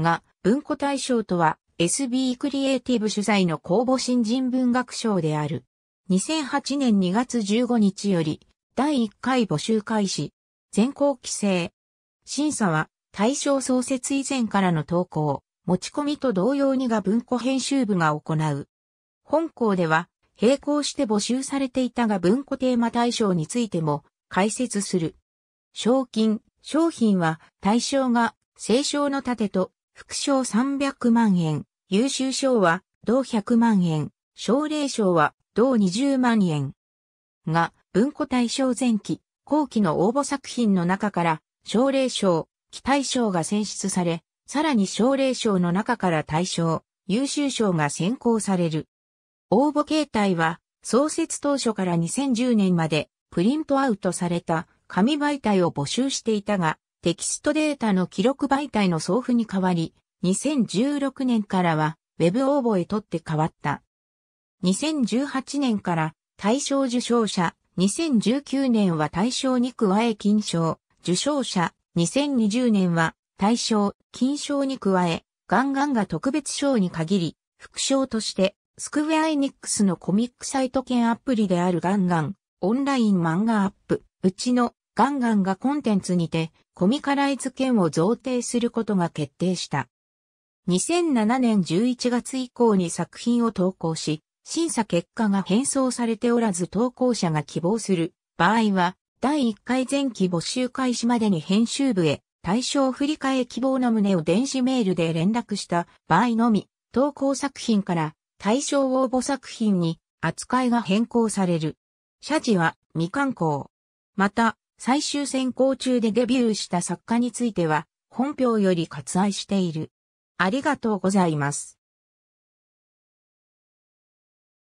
が、文庫大賞とは SB クリエイティブ主催の公募新人文学賞である。2008年2月15日より、第1回募集開始。全校規制。審査は、大賞創設以前からの投稿、持ち込みと同様にが文庫編集部が行う。本校では、並行して募集されていたが文庫テーマ対象についても解説する。賞金、商品は対象が、清少の盾と副賞300万円、優秀賞は同100万円、奨励賞は同20万円。が、文庫大賞前期、後期の応募作品の中から、奨励賞、期待賞が選出され、さらに奨励賞の中から大賞、優秀賞が選考される。応募形態は、創設当初から2010年まで、プリントアウトされた紙媒体を募集していたが、テキストデータの記録媒体の送付に代わり、2016年からはウェブ応募へとって変わった。2018年から対象受賞者、2019年は対象に加え金賞、受賞者、2020年は対象、金賞に加え、ガンガンが特別賞に限り、副賞として、スクウェアエニックスのコミックサイト兼アプリであるガンガン、オンライン漫画アップ、うちのガンガンがコンテンツにてコミカライズ券を贈呈することが決定した。2007年11月以降に作品を投稿し、審査結果が返送されておらず投稿者が希望する場合は、第1回前期募集開始までに編集部へ対象振り替え希望の旨を電子メールで連絡した場合のみ、投稿作品から対象応募作品に扱いが変更される。謝辞は未刊行。また、最終選考中でデビューした作家については、本表より割愛している。ありがとうございます。